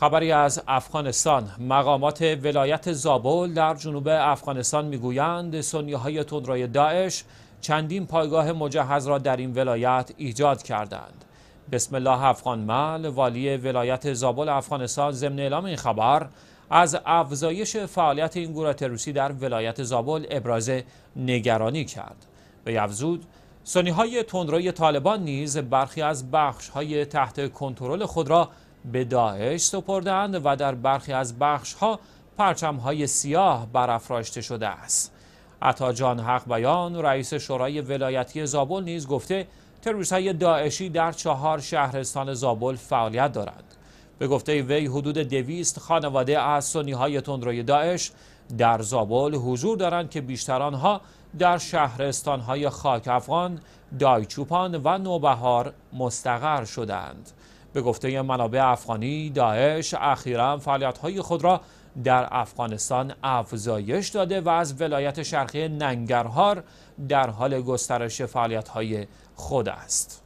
خبری از افغانستان مقامات ولایت زابل در جنوب افغانستان میگویند سنیهای تندروی داعش چندین پایگاه مجهز را در این ولایت ایجاد کردند بسم الله افغان والی ولایت زابل افغانستان ضمن اعلام این خبر از افزایش فعالیت این گروه تروریستی در ولایت زابل ابراز نگرانی کرد به افزود سنی های تندروی طالبان نیز برخی از بخش های تحت کنترل خود را به داعش سپردند و در برخی از بخش ها پرچم های سیاه برافراشته شده است عطا جان حق بیان رئیس شورای ولایتی زابل نیز گفته تروریست های داعشی در چهار شهرستان زابل فعالیت دارند به گفته وی حدود دویست خانواده از سنی های تندروی داعش در زابل حضور دارند که بیشتر آنها در شهرستان های خاک افغان، دایچوپان و نوبهار مستقر شدند. به گفته منابع افغانی داعش اخیرا فعالیت‌های خود را در افغانستان افزایش داده و از ولایت شرقی ننگرهار در حال گسترش فعالیت‌های خود است.